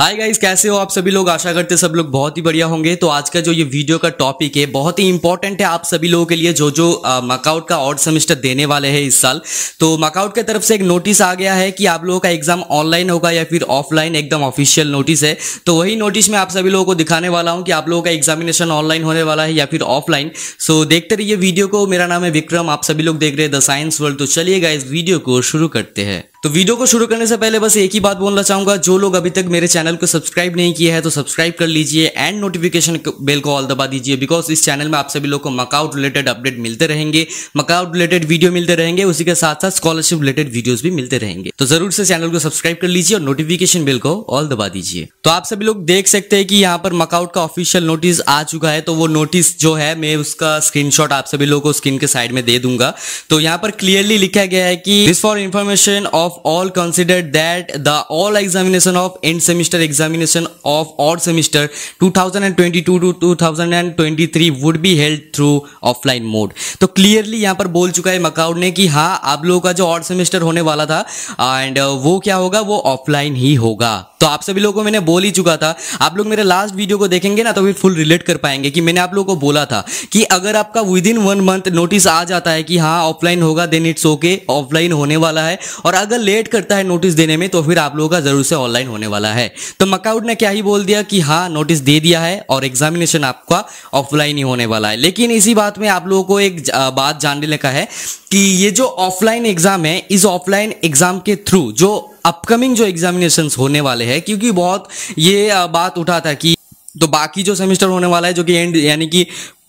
hi guys कैसे हो आप सभी लोग आशा करते सब लोग बहुत ही बढ़िया होंगे तो आज का जो ये वीडियो का टॉपिक है बहुत ही इंपॉर्टेंट है आप सभी लोगों के लिए जो जो मकाउट का ऑड सेमेस्टर देने वाले हैं इस साल तो मकाउट की तरफ से एक नोटिस आ गया है कि आप लोगों का एग्जाम ऑनलाइन होगा या फिर ऑफलाइन एकदम ऑफिशियल नोटिस है तो वही नोटिस में आप सभी लोगों को दिखाने वाला हूँ कि आप लोगों का एग्जामिनेशन ऑनलाइन होने वाला है या फिर ऑफलाइन सो देखते रहिए वीडियो को मेरा नाम है विक्रम आप सभी लोग देख रहे हैं द साइंस वर्ल्ड तो चलिए इस वीडियो को शुरू करते हैं तो वीडियो को शुरू करने से पहले बस एक ही बात बोलना चाहूंगा जो लोग अभी तक मेरे चैनल को सब्सक्राइब नहीं किया है तो सब्सक्राइब कर लीजिए एंड नोटिफिकेशन बेल को ऑल दबा दीजिए बिकॉज इस चैनल में आप सभी लोग को मकाउट रिलेटेड अपडेट मिलते रहेंगे मकाउट रिलेटेड वीडियो मिलते रहेंगे उसी के साथ साथ स्कॉलरशिप रिलेटेड वीडियोज भी मिलते रहेंगे तो जरूर से चैनल को सब्सक्राइब कर लीजिए और नोटिफिकेशन बिल को ऑल दबा दीजिए तो आप सभी लोग देख सकते हैं कि यहाँ पर मकाउट का ऑफिशियल नोटिस आ चुका है तो वो नोटिस जो है मैं उसका स्क्रीनशॉट आप सभी लोगों को स्क्रीन के साइड में दे दूंगा तो यहाँ पर क्लियरली लिखा गया है कि this for information of of all considered that the all examination of end semester examination of odd semester 2022 to 2023 would be held through offline mode तो क्लियरली यहाँ पर बोल चुका है मकाउड ने कि हाँ आप लोगों का जो ऑड सेमेस्टर होने वाला था एंड uh, वो क्या होगा वो offline ही होगा तो आप सभी लोगों को मैंने बोल ही चुका था आप लोग मेरे लास्ट वीडियो को देखेंगे ना तो फिर फुल रिलेट कर पाएंगे कि मैंने आप लोगों को बोला था कि अगर आपका within one month notice आ जाता है कि हाँ ऑफलाइन होगा देन इट्स ओके ऑफलाइन होने वाला है और अगर अगर लेट करता है नोटिस देने में तो फिर आप लोगों का जरूर से ऑनलाइन होने वाला है तो मकाउट ने क्या ही बोल दिया कि हाँ नोटिस दे दिया है और एग्जामिनेशन आपका ऑफलाइन ही होने वाला है लेकिन इसी बात में आप लोगों को एक बात जानने लगा है कि ये जो ऑफलाइन एग्जाम है इस ऑफलाइन एग्जाम के थ्रू जो अपकमिंग जो एग्जामिनेशन होने वाले हैं क्योंकि बहुत ये बात उठा था कि तो बाकी जो सेमेस्टर होने वाला है जो कि एंड यानी कि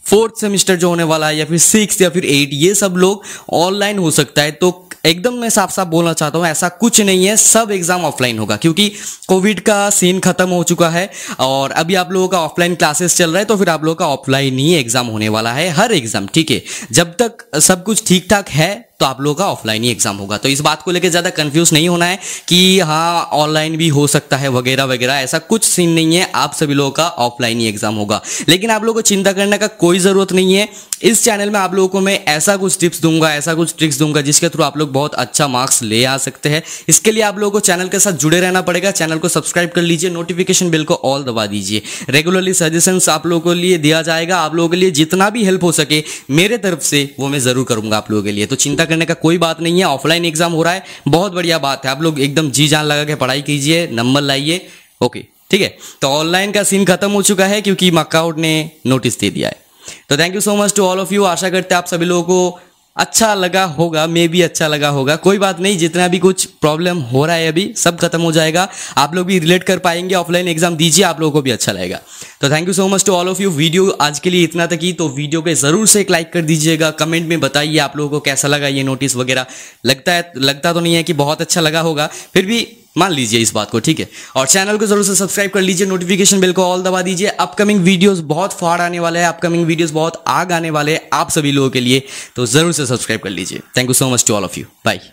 फोर्थ सेमेस्टर जो होने वाला है या फिर सिक्स या फिर एट ये सब लोग ऑनलाइन हो सकता है तो एकदम मैं साफ साफ बोलना चाहता हूँ ऐसा कुछ नहीं है सब एग्जाम ऑफलाइन होगा क्योंकि कोविड का सीन खत्म हो चुका है और अभी आप लोगों का ऑफलाइन क्लासेस चल रहा है तो फिर आप लोगों का ऑफलाइन ही एग्जाम होने वाला है हर एग्जाम ठीक है जब तक सब कुछ ठीक ठाक है तो आप लोगों का ऑफलाइन ही एग्जाम होगा तो इस बात को लेकर ज़्यादा कंफ्यूज नहीं होना है कि हाँ ऑनलाइन भी हो सकता है वगैरह वगैरह ऐसा कुछ सीन नहीं है आप सभी लोगों का ऑफलाइन ही एग्जाम होगा लेकिन आप लोगों को चिंता करने का कोई ज़रूरत नहीं है इस चैनल में आप लोगों को मैं ऐसा कुछ टिप्स दूंगा ऐसा कुछ ट्रिक्स दूंगा जिसके थ्रू आप लोग बहुत अच्छा मार्क्स ले आ सकते हैं इसके लिए आप लोगों को चैनल के साथ जुड़े रहना पड़ेगा चैनल को सब्सक्राइब कर लीजिए नोटिफिकेशन बिल को ऑल दबा दीजिए रेगुलरली सजेशंस आप लोगों के लिए दिया जाएगा आप लोगों के लिए जितना भी हेल्प हो सके मेरे तरफ से वो मैं ज़रूर करूंगा आप लोगों के लिए तो चिंता करने का कोई बात नहीं है ऑफलाइन एग्जाम हो रहा है बहुत बढ़िया बात है आप लोग एकदम जी जान लगा के पढ़ाई कीजिए नंबर लाइए ओके ठीक है तो ऑनलाइन का सीन खत्म हो चुका है क्योंकि मकाउट ने नोटिस दे दिया है तो thank you so much to all of you आशा करते हैं आप सभी लोगों को अच्छा लगा होगा मे भी अच्छा लगा होगा कोई बात नहीं जितना भी कुछ प्रॉब्लम हो रहा है अभी सब खत्म हो जाएगा आप लोग भी रिलेट कर पाएंगे ऑफलाइन एग्जाम दीजिए आप लोगों को भी अच्छा लगेगा तो thank you so much to all of you video आज के लिए इतना तक ही तो वीडियो के जरूर से एक लाइक कर दीजिएगा कमेंट में बताइए आप लोगों को कैसा लगा ये नोटिस वगैरह लगता है लगता तो नहीं है कि बहुत अच्छा लगा होगा फिर भी मान लीजिए इस बात को ठीक है और चैनल को जरूर से सब्सक्राइब कर लीजिए नोटिफिकेशन बिल को ऑल दबा दीजिए अपकमिंग वीडियोस बहुत फाड़ आने वाले हैं अपकमिंग वीडियोस बहुत आग आने वाले हैं आप सभी लोगों के लिए तो जरूर से सब्सक्राइब कर लीजिए thank you so much to all of you bye